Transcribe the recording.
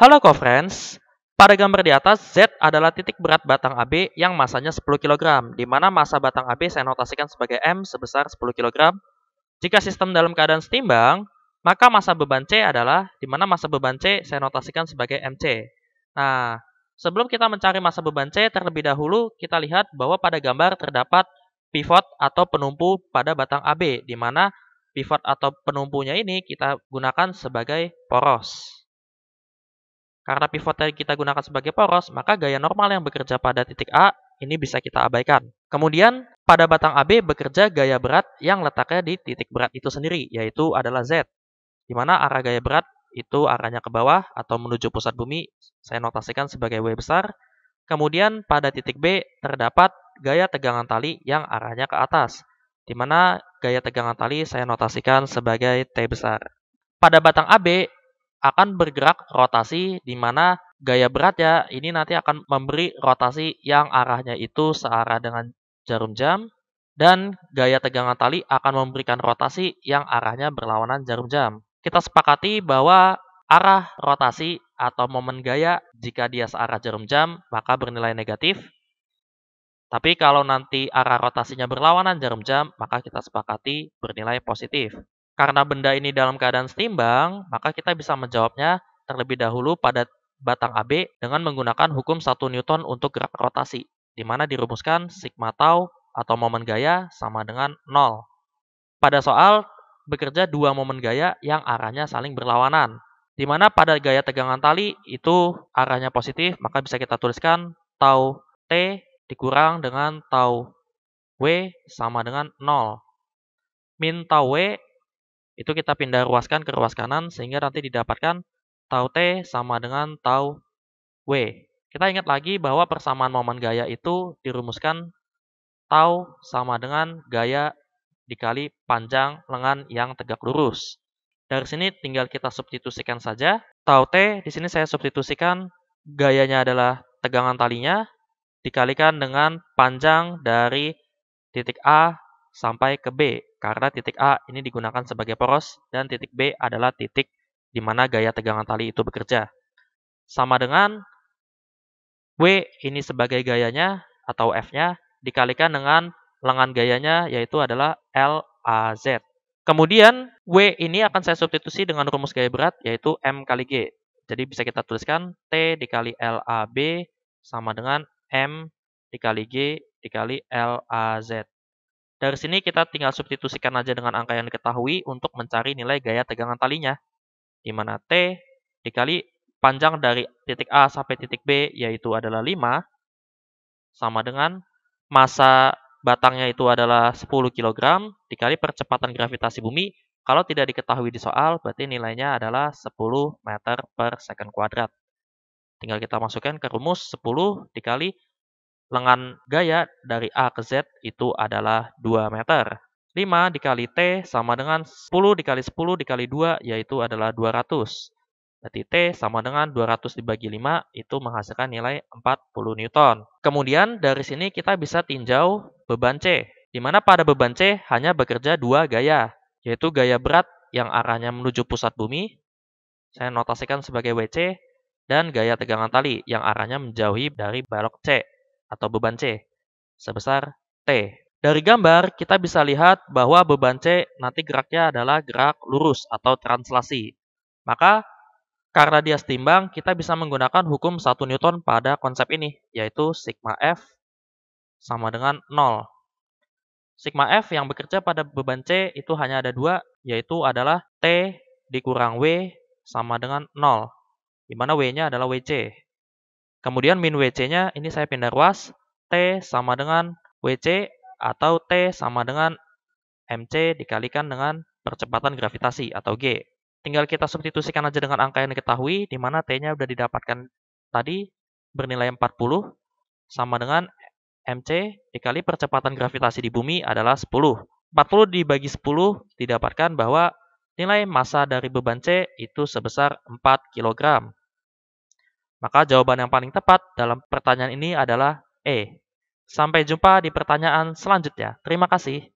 Halo co-friends, pada gambar di atas, Z adalah titik berat batang AB yang masanya 10 kg, di mana masa batang AB saya notasikan sebagai M sebesar 10 kg. Jika sistem dalam keadaan setimbang, maka masa beban C adalah, di mana masa beban C saya notasikan sebagai MC. Nah, sebelum kita mencari masa beban C, terlebih dahulu kita lihat bahwa pada gambar terdapat pivot atau penumpu pada batang AB, di mana pivot atau penumpunya ini kita gunakan sebagai poros. Karena pivot yang kita gunakan sebagai poros, maka gaya normal yang bekerja pada titik A ini bisa kita abaikan. Kemudian, pada batang AB bekerja gaya berat yang letaknya di titik berat itu sendiri, yaitu adalah Z. Di mana arah gaya berat itu arahnya ke bawah atau menuju pusat bumi, saya notasikan sebagai W besar. Kemudian pada titik B terdapat gaya tegangan tali yang arahnya ke atas, di mana gaya tegangan tali saya notasikan sebagai T besar. Pada batang AB, akan bergerak rotasi di mana gaya berat ya ini nanti akan memberi rotasi yang arahnya itu searah dengan jarum jam dan gaya tegangan tali akan memberikan rotasi yang arahnya berlawanan jarum jam. Kita sepakati bahwa arah rotasi atau momen gaya jika dia searah jarum jam maka bernilai negatif. Tapi kalau nanti arah rotasinya berlawanan jarum jam maka kita sepakati bernilai positif. Karena benda ini dalam keadaan setimbang, maka kita bisa menjawabnya terlebih dahulu pada batang AB dengan menggunakan hukum 1 Newton untuk gerak rotasi, di mana dirumuskan sigma tau atau momen gaya sama dengan 0. Pada soal, bekerja dua momen gaya yang arahnya saling berlawanan, di mana pada gaya tegangan tali itu arahnya positif, maka bisa kita tuliskan tau T dikurang dengan tau W sama dengan 0. Min tau W itu kita pindah ruaskan ke ruas kanan sehingga nanti didapatkan tau T sama dengan tau W. Kita ingat lagi bahwa persamaan momen gaya itu dirumuskan tau sama dengan gaya dikali panjang lengan yang tegak lurus. Dari sini tinggal kita substitusikan saja. Tau T di sini saya substitusikan gayanya adalah tegangan talinya dikalikan dengan panjang dari titik A sampai ke B, karena titik A ini digunakan sebagai poros, dan titik B adalah titik di mana gaya tegangan tali itu bekerja. Sama dengan W ini sebagai gayanya atau F-nya, dikalikan dengan lengan gayanya, yaitu adalah LAZ. Kemudian W ini akan saya substitusi dengan rumus gaya berat, yaitu M kali G. Jadi bisa kita tuliskan T dikali LAB sama dengan M dikali G dikali LAZ. Dari sini kita tinggal substitusikan aja dengan angka yang diketahui untuk mencari nilai gaya tegangan talinya, di mana T dikali panjang dari titik A sampai titik B yaitu adalah 5, sama dengan masa batangnya itu adalah 10 kg dikali percepatan gravitasi bumi. Kalau tidak diketahui di soal, berarti nilainya adalah 10 meter per second kuadrat. Tinggal kita masukkan ke rumus 10 dikali Lengan gaya dari A ke Z itu adalah 2 meter. 5 dikali T sama dengan 10 dikali 10 dikali 2 yaitu adalah 200. Berarti T sama dengan 200 dibagi 5 itu menghasilkan nilai 40 Newton. Kemudian dari sini kita bisa tinjau beban C, di mana pada beban C hanya bekerja dua gaya, yaitu gaya berat yang arahnya menuju pusat bumi, saya notasikan sebagai WC, dan gaya tegangan tali yang arahnya menjauhi dari balok C atau beban C sebesar T. Dari gambar kita bisa lihat bahwa beban C nanti geraknya adalah gerak lurus atau translasi. Maka karena dia setimbang, kita bisa menggunakan hukum 1 Newton pada konsep ini, yaitu sigma F sama dengan 0. Sigma F yang bekerja pada beban C itu hanya ada dua, yaitu adalah T dikurang W sama dengan 0, di mana W-nya adalah WC. Kemudian min WC-nya ini saya pindah ruas T sama dengan WC atau T sama dengan MC dikalikan dengan percepatan gravitasi atau G. Tinggal kita substitusikan aja dengan angka yang diketahui, di mana T-nya sudah didapatkan tadi bernilai 40, sama dengan MC dikali percepatan gravitasi di bumi adalah 10. 40 dibagi 10 didapatkan bahwa nilai massa dari beban C itu sebesar 4 kg. Maka jawaban yang paling tepat dalam pertanyaan ini adalah E. Sampai jumpa di pertanyaan selanjutnya. Terima kasih.